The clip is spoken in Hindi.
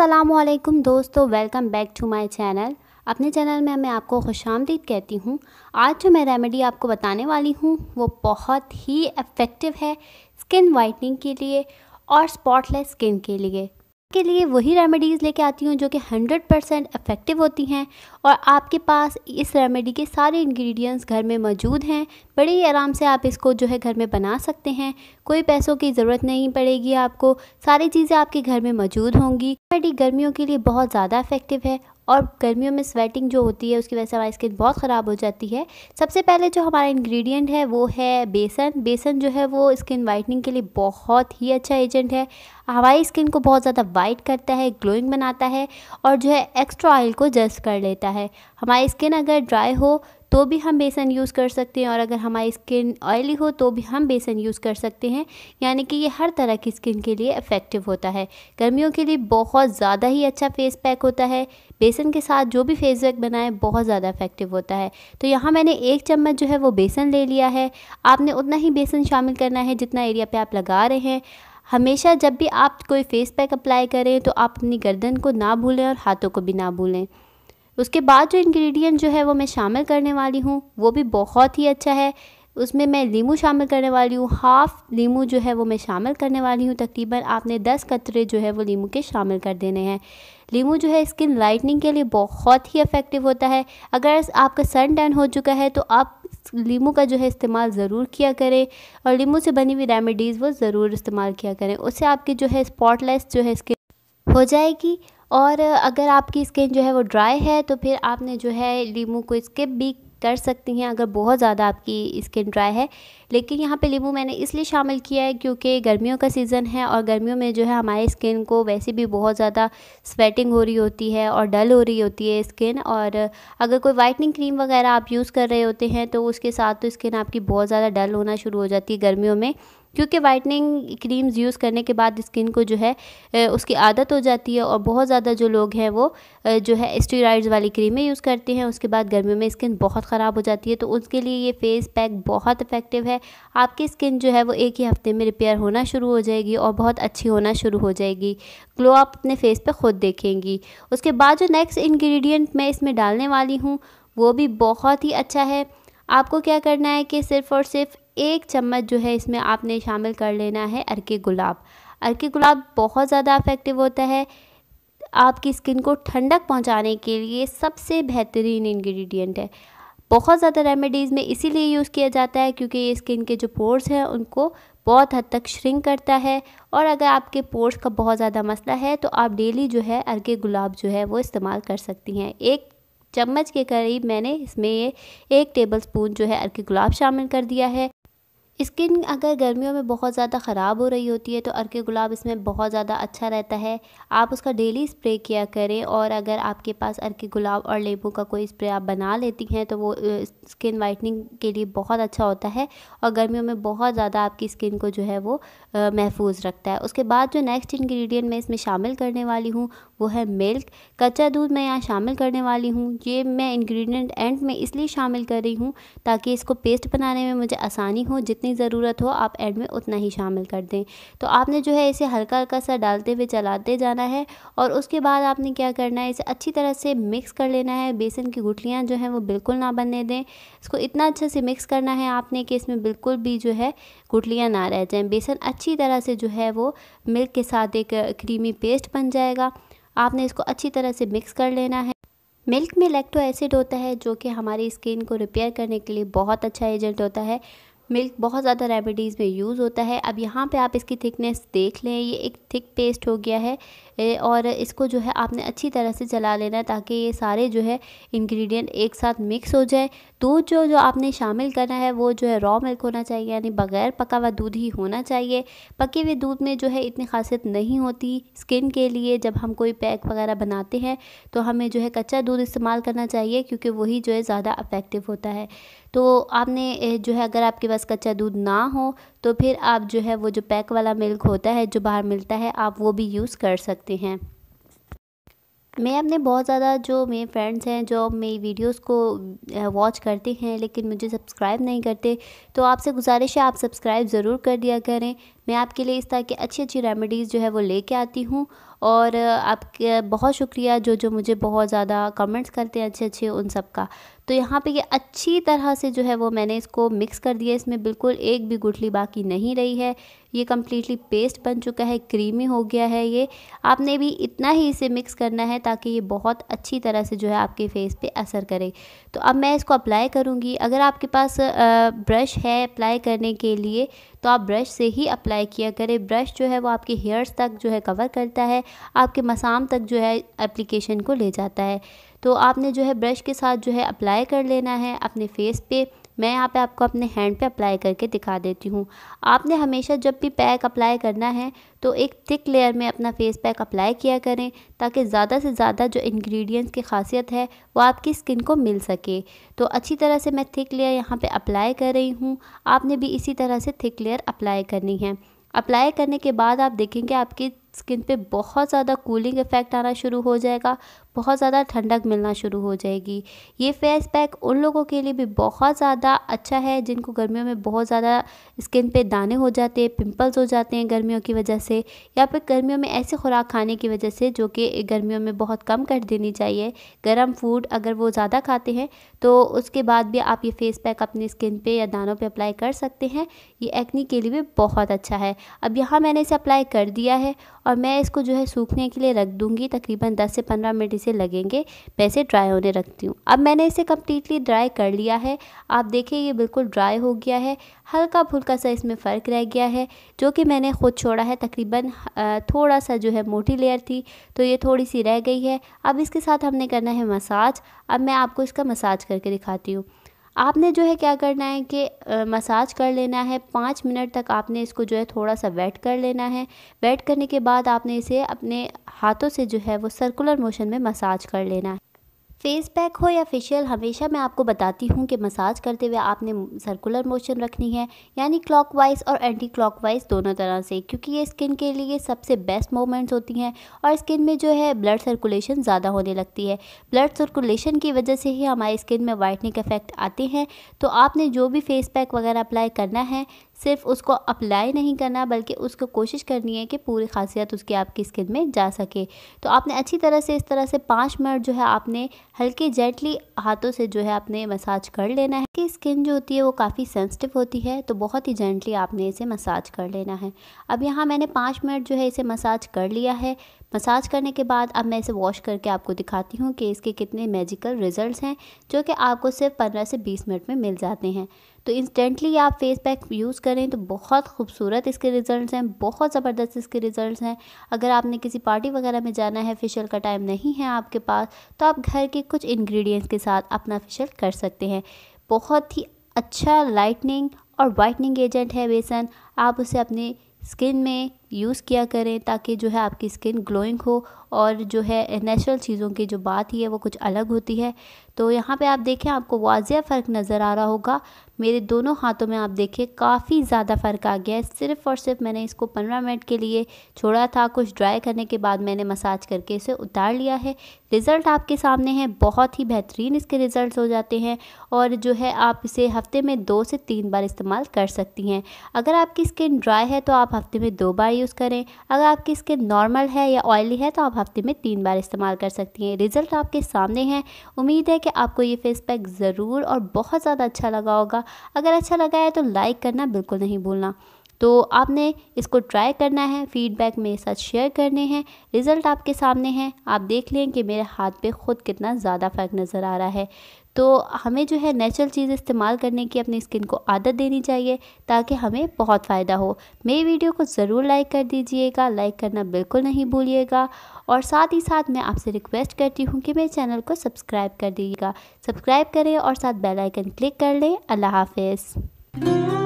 असलम दोस्तों welcome back to my channel अपने चैनल में मैं आपको खुश आमदीद कहती हूँ आज जो मैं रेमेडी आपको बताने वाली हूँ वो बहुत ही इफ़ेक्टिव है स्किन वाइटनिंग के लिए और स्पॉटलेस स्किन के लिए के लिए वही रेमेडीज़ लेके आती हूँ जो कि 100 परसेंट इफ़ेक्टिव होती हैं और आपके पास इस रेमेडी के सारे इंग्रेडिएंट्स घर में मौजूद हैं बड़े ही आराम से आप इसको जो है घर में बना सकते हैं कोई पैसों की ज़रूरत नहीं पड़ेगी आपको सारी चीज़ें आपके घर में मौजूद होंगी रेमेडी गर्मियों के लिए बहुत ज़्यादा इफ़ेक्टिव है और गर्मियों में स्वेटिंग जो होती है उसकी वजह से हमारी स्किन बहुत ख़राब हो जाती है सबसे पहले जो हमारा इंग्रेडिएंट है वो है बेसन बेसन जो है वो स्किन वाइटनिंग के लिए बहुत ही अच्छा एजेंट है हमारी स्किन को बहुत ज़्यादा वाइट करता है ग्लोइंग बनाता है और जो है एक्स्ट्रा ऑयल को जस्ट कर लेता है हमारी स्किन अगर ड्राई हो तो भी हम बेसन यूज़ कर सकते हैं और अगर हमारी स्किन ऑयली हो तो भी हम बेसन यूज़ कर सकते हैं यानी कि ये हर तरह की स्किन के लिए इफ़ेक्टिव होता है गर्मियों के लिए बहुत ज़्यादा ही अच्छा फेस पैक होता है बेसन के साथ जो भी फेस पैक बनाए बहुत ज़्यादा इफ़ेक्टिव होता है तो यहाँ मैंने एक चम्मच जो है वो बेसन ले लिया है आपने उतना ही बेसन शामिल करना है जितना एरिया पर आप लगा रहे हैं हमेशा जब भी आप कोई फेस पैक अप्लाई करें तो आप अपनी गर्दन को ना भूलें और हाथों को भी ना भूलें उसके बाद जो इंग्रेडिएंट जो है वो मैं शामिल करने वाली हूँ वो भी बहुत ही अच्छा है उसमें मैं लीमू शामिल करने वाली हूँ हाफ़ लीमू जो है वो मैं शामिल करने वाली हूँ तकरीबन आपने 10 कतरे जो है वो लीमू के शामिल कर देने हैं लीमू जो है स्किन लाइटनिंग के लिए बहुत ही इफ़ेक्टिव होता है अगर आपका सन टैन हो चुका है तो आप लीमू का जो है इस्तेमाल ज़रूर किया करें और लीमू से बनी हुई रेमेडीज़ वो ज़रूर इस्तेमाल किया करें उससे आपकी जो है स्पॉटलेस जो है स्किन हो जाएगी और अगर आपकी स्किन जो है वो ड्राई है तो फिर आपने जो है लीमू को स्किप भी कर सकती हैं अगर बहुत ज़्यादा आपकी स्किन ड्राई है लेकिन यहाँ पे लीमू मैंने इसलिए शामिल किया है क्योंकि गर्मियों का सीज़न है और गर्मियों में जो है हमारे स्किन को वैसे भी बहुत ज़्यादा स्वेटिंग हो रही होती है और डल हो रही होती है स्किन और अगर कोई वाइटनिंग क्रीम वगैरह आप यूज़ कर रहे होते हैं तो उसके साथ तो स्किन आपकी बहुत ज़्यादा डल होना शुरू हो जाती है गर्मियों में क्योंकि वाइटनिंग क्रीम्स यूज़ करने के बाद स्किन को जो है उसकी आदत हो जाती है और बहुत ज़्यादा जो लोग हैं वो जो है स्टीराइड्स वाली क्रीमें यूज़ करते हैं उसके बाद गर्मियों में स्किन बहुत ख़राब हो जाती है तो उसके लिए ये फेस पैक बहुत इफ़ेक्टिव है आपकी स्किन जो है वो एक ही हफ्ते में रिपेयर होना शुरू हो जाएगी और बहुत अच्छी होना शुरू हो जाएगी ग्लो आप अपने फेस पर ख़ुद देखेंगी उसके बाद जो नेक्स्ट इन्ग्रीडियंट मैं इसमें डालने वाली हूँ वो भी बहुत ही अच्छा है आपको क्या करना है कि सिर्फ़ और सिर्फ एक चम्मच जो है इसमें आपने शामिल कर लेना है अरके गुलाब अरके गुलाब बहुत ज़्यादा इफेक्टिव होता है आपकी स्किन को ठंडक पहुंचाने के लिए सबसे बेहतरीन इंग्रेडिएंट है बहुत ज़्यादा रेमेडीज़ में इसीलिए यूज़ किया जाता है क्योंकि ये स्किन के जो पोर्स हैं उनको बहुत हद तक श्रिंक करता है और अगर आपके पोर्स का बहुत ज़्यादा मसला है तो आप डेली जो है अरके गुलाब जो है वो इस्तेमाल कर सकती हैं एक चम्मच के करीब मैंने इसमें ये एक टेबल स्पून जो है अरके गुलाब शामिल कर दिया है स्किन अगर गर्मियों में बहुत ज़्यादा ख़राब हो रही होती है तो अर्के गुलाब इसमें बहुत ज़्यादा अच्छा रहता है आप उसका डेली स्प्रे किया करें और अगर आपके पास अर्के गुलाब और लेबू का कोई स्प्रे आप बना लेती हैं तो वो स्किन वाइटनिंग के लिए बहुत अच्छा होता है और गर्मियों में बहुत ज़्यादा आपकी स्किन को जो है वो महफूज रखता है उसके बाद जो नेक्स्ट इन्ग्रीडियंट मैं इसमें शामिल करने वाली हूँ वो है मिल्क कच्चा दूध मैं यहाँ शामिल करने वाली हूँ ये मैं इन्ग्रीडियंट एंड में इसलिए शामिल कर रही हूँ ताकि इसको पेस्ट बनाने में मुझे आसानी हो जितनी जितनी ज़रूरत हो आप एड में उतना ही शामिल कर दें तो आपने जो है इसे हल्का हल्का सा डालते हुए चलाते जाना है और उसके बाद आपने क्या करना है इसे अच्छी तरह से मिक्स कर लेना है बेसन की गुठलियाँ जो हैं वो बिल्कुल ना बनने दें इसको इतना अच्छे से मिक्स करना है आपने कि इसमें बिल्कुल भी जो है गुठलियाँ ना रह जाएँ बेसन अच्छी तरह से जो है वो मिल्क के साथ एक क्रीमी पेस्ट बन जाएगा आपने इसको अच्छी तरह से मिक्स कर लेना है मिल्क में लैक्टो एसिड होता है जो कि हमारी स्किन को रिपेयर करने के लिए बहुत अच्छा एजेंट होता है मिल्क बहुत ज़्यादा रेमेडीज़ में यूज़ होता है अब यहाँ पे आप इसकी थिकनेस देख लें ये एक थिक पेस्ट हो गया है और इसको जो है आपने अच्छी तरह से चला लेना है ताकि ये सारे जो है इंग्रेडिएंट एक साथ मिक्स हो जाए दूध जो जो आपने शामिल करना है वो जो है रॉ मिल्क होना चाहिए यानी बगैर पका हुआ दूध ही होना चाहिए पके हुए दूध में जो है इतनी खासियत नहीं होती स्किन के लिए जब हम कोई पैक वगैरह बनाते हैं तो हमें जो है कच्चा दूध इस्तेमाल करना चाहिए क्योंकि वही जो है ज़्यादा अफेक्टिव होता है तो आपने जो है अगर आपके पास कच्चा दूध ना हो तो फिर आप जो है वो जो पैक वाला मिल्क होता है जो बाहर मिलता है आप वो भी यूज़ कर सकते हैं मैं अपने बहुत ज़्यादा जो मेरे फ्रेंड्स हैं जो मेरी वीडियोस को वॉच करते हैं लेकिन मुझे सब्सक्राइब नहीं करते तो आपसे गुजारिश है आप सब्सक्राइब ज़रूर कर दिया करें मैं आपके लिए इस तरह की अच्छी अच्छी रेमेडीज़ जो है वो लेके आती हूँ और आपके बहुत शुक्रिया जो जो मुझे बहुत ज़्यादा कमेंट्स करते हैं अच्छे अच्छे उन सब का तो यहाँ पे ये अच्छी तरह से जो है वो मैंने इसको मिक्स कर दिया इसमें बिल्कुल एक भी गुठली बाकी नहीं रही है ये कम्प्लीटली पेस्ट बन चुका है क्रीमी हो गया है ये आपने भी इतना ही इसे मिक्स करना है ताकि ये बहुत अच्छी तरह से जो है आपके फेस पे असर करे तो अब मैं इसको अप्लाई करूँगी अगर आपके पास ब्रश है अप्लाई करने के लिए तो आप ब्रश से ही अप्लाई किया करें ब्रश जो है वो आपके हेयर्स तक जो है कवर करता है आपके मसाम तक जो है एप्लीकेशन को ले जाता है तो आपने जो है ब्रश के साथ जो है अप्लाई कर लेना है अपने फेस पे मैं यहाँ पे आपको अपने हैंड पे अप्लाई करके दिखा देती हूँ आपने हमेशा जब भी पैक अप्लाई करना है तो एक थिक लेयर में अपना फेस पैक अप्लाई किया करें ताकि ज़्यादा से ज़्यादा जो इंग्रेडिएंट्स की खासियत है वो आपकी स्किन को मिल सके तो अच्छी तरह से मैं थिक लेयर यहाँ पर अप्लाई कर रही हूँ आपने भी इसी तरह से थिक लेयर अप्लाई करनी है अप्लाई करने के बाद आप देखेंगे आपकी स्किन पे बहुत ज़्यादा कूलिंग इफ़ेक्ट आना शुरू हो जाएगा बहुत ज़्यादा ठंडक मिलना शुरू हो जाएगी ये फेस पैक उन लोगों के लिए भी बहुत ज़्यादा अच्छा है जिनको गर्मियों में बहुत ज़्यादा स्किन पे दाने हो जाते हैं पिंपल्स हो जाते हैं गर्मियों की वजह से या फिर गर्मियों में ऐसी खुराक खाने की वजह से जो कि गर्मियों में बहुत कम कर देनी चाहिए गर्म फूड अगर वो ज़्यादा खाते हैं तो उसके बाद भी आप ये फेस पैक अपनी स्किन पर या दानों पर अप्लाई कर सकते हैं ये एक्नी के लिए भी बहुत अच्छा है अब यहाँ मैंने इसे अप्लाई कर दिया है और मैं इसको जो है सूखने के लिए रख दूँगी तकरीबन 10 से 15 मिनट इसे लगेंगे मैं इसे ड्राई होने रखती हूँ अब मैंने इसे कम्प्लीटली ड्राई कर लिया है आप देखें ये बिल्कुल ड्राई हो गया है हल्का फुल्का सा इसमें फ़र्क रह गया है जो कि मैंने खुद छोड़ा है तकरीबन थोड़ा सा जो है मोटी लेयर थी तो ये थोड़ी सी रह गई है अब इसके साथ हमने करना है मसाज अब मैं आपको इसका मसाज करके दिखाती हूँ आपने जो है क्या करना है कि मसाज कर लेना है पाँच मिनट तक आपने इसको जो है थोड़ा सा वेट कर लेना है वेट करने के बाद आपने इसे अपने हाथों से जो है वो सर्कुलर मोशन में मसाज कर लेना है फेस पैक हो या फेशियल हमेशा मैं आपको बताती हूँ कि मसाज करते हुए आपने सर्कुलर मोशन रखनी है यानी क्लॉकवाइज और एंटी क्लॉकवाइज दोनों तरह से क्योंकि ये स्किन के लिए सबसे बेस्ट मोमेंट्स होती हैं और स्किन में जो है ब्लड सर्कुलेशन ज़्यादा होने लगती है ब्लड सर्कुलेशन की वजह से ही हमारी स्किन में वाइटनिंग इफेक्ट आते हैं तो आपने जो भी फेस पैक वगैरह अप्लाई करना है सिर्फ उसको अप्लाई नहीं करना बल्कि उसको कोशिश करनी है कि पूरी खासियत उसकी आपकी स्किन में जा सके तो आपने अच्छी तरह से इस तरह से पाँच मिनट जो है आपने हल्के जेंटली हाथों से जो है आपने मसाज कर लेना है कि स्किन जो होती है वो काफ़ी सेंसिटिव होती है तो बहुत ही जेंटली आपने इसे मसाज कर लेना है अब यहाँ मैंने पाँच मिनट जो है इसे मसाज कर लिया है मसाज करने के बाद अब मैं इसे वॉश करके आपको दिखाती हूँ कि इसके कितने मेजिकल रिजल्ट्स हैं जो कि आपको सिर्फ पंद्रह से बीस मिनट में मिल जाते हैं तो इंस्टेंटली आप फेस पैक यूज़ करें तो बहुत खूबसूरत इसके रिज़ल्ट हैं बहुत ज़बरदस्त इसके रिज़ल्ट हैं अगर आपने किसी पार्टी वगैरह में जाना है फेशियल का टाइम नहीं है आपके पास तो आप घर के कुछ इन्ग्रीडियंट्स के साथ अपना फेशियल कर सकते हैं बहुत ही अच्छा लाइटनिंग और वाइटनिंग एजेंट है बेसन आप उसे अपने स्किन में यूज़ किया करें ताकि जो है आपकी स्किन ग्लोइंग हो और जो है नेचुरल चीज़ों की जो बात ही है वो कुछ अलग होती है तो यहाँ पे आप देखें आपको वाजिया फ़र्क नज़र आ रहा होगा मेरे दोनों हाथों में आप देखें काफ़ी ज़्यादा फ़र्क आ गया है सिर्फ़ और सिर्फ मैंने इसको पंद्रह मिनट के लिए छोड़ा था कुछ ड्राई करने के बाद मैंने मसाज करके इसे उतार लिया है रिज़ल्ट आपके सामने है बहुत ही बेहतरीन इसके रिज़ल्ट हो जाते हैं और जो है आप इसे हफ़्ते में दो से तीन बार इस्तेमाल कर सकती हैं अगर आपकी स्किन ड्राई है तो आप हफ़्ते में दो बार यूज़ करें अगर आपकी स्किन नॉर्मल है या ऑयली है तो आप हफ्ते में तीन बार इस्तेमाल कर सकती हैं रिजल्ट आपके सामने है उम्मीद है कि आपको ये फेस पैक ज़रूर और बहुत ज़्यादा अच्छा लगा होगा अगर अच्छा लगा है तो लाइक करना बिल्कुल नहीं भूलना तो आपने इसको ट्राई करना है फीडबैक मेरे साथ शेयर करने हैं रिज़ल्ट आपके सामने है आप देख लें कि मेरे हाथ पे खुद कितना ज़्यादा फ़र्क नज़र आ रहा है तो हमें जो है नेचुरल चीज़ इस्तेमाल करने की अपनी स्किन को आदत देनी चाहिए ताकि हमें बहुत फ़ायदा हो मेरी वीडियो को ज़रूर लाइक कर दीजिएगा लाइक करना बिल्कुल नहीं भूलिएगा और साथ ही साथ मैं आपसे रिक्वेस्ट करती हूँ कि मेरे चैनल को सब्सक्राइब कर दीजिएगा सब्सक्राइब करें और साथ बेलाइकन क्लिक कर लें अल्लाह हाफिज़